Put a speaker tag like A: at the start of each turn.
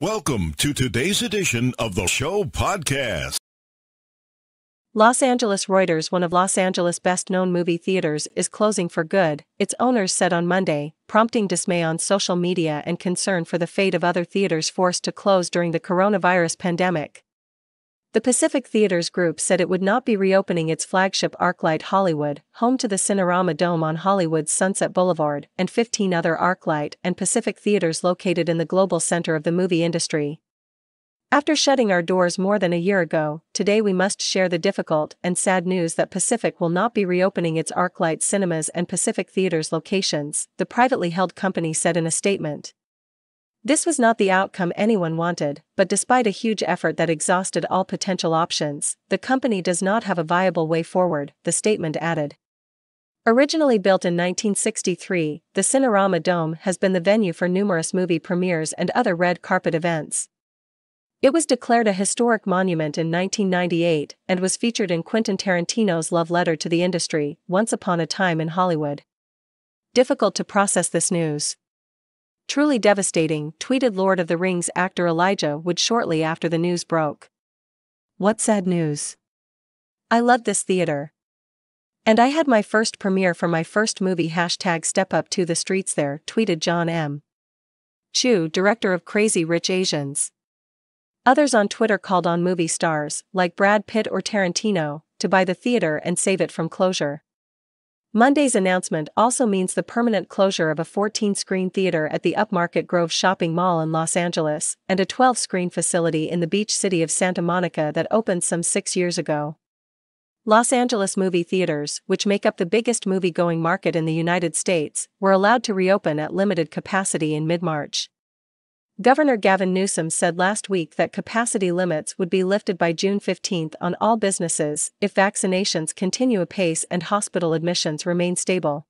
A: Welcome to today's edition of the show podcast. Los Angeles Reuters, one of Los Angeles' best known movie theaters, is closing for good, its owners said on Monday, prompting dismay on social media and concern for the fate of other theaters forced to close during the coronavirus pandemic. The Pacific Theaters Group said it would not be reopening its flagship ArcLight Hollywood, home to the Cinerama Dome on Hollywood's Sunset Boulevard, and 15 other ArcLight and Pacific theaters located in the global center of the movie industry. After shutting our doors more than a year ago, today we must share the difficult and sad news that Pacific will not be reopening its ArcLight cinemas and Pacific Theaters locations, the privately held company said in a statement. This was not the outcome anyone wanted, but despite a huge effort that exhausted all potential options, the company does not have a viable way forward, the statement added. Originally built in 1963, the Cinerama Dome has been the venue for numerous movie premieres and other red carpet events. It was declared a historic monument in 1998 and was featured in Quentin Tarantino's love letter to the industry, Once Upon a Time in Hollywood. Difficult to process this news. Truly devastating, tweeted Lord of the Rings actor Elijah Wood shortly after the news broke. What sad news! I love this theater. And I had my first premiere for my first movie hashtag step up to the streets there, tweeted John M. Chu, director of Crazy Rich Asians. Others on Twitter called on movie stars, like Brad Pitt or Tarantino, to buy the theater and save it from closure. Monday's announcement also means the permanent closure of a 14 screen theater at the upmarket Grove Shopping Mall in Los Angeles and a 12 screen facility in the beach city of Santa Monica that opened some six years ago. Los Angeles movie theaters, which make up the biggest movie going market in the United States, were allowed to reopen at limited capacity in mid March. Governor Gavin Newsom said last week that capacity limits would be lifted by June 15 on all businesses if vaccinations continue apace and hospital admissions remain stable.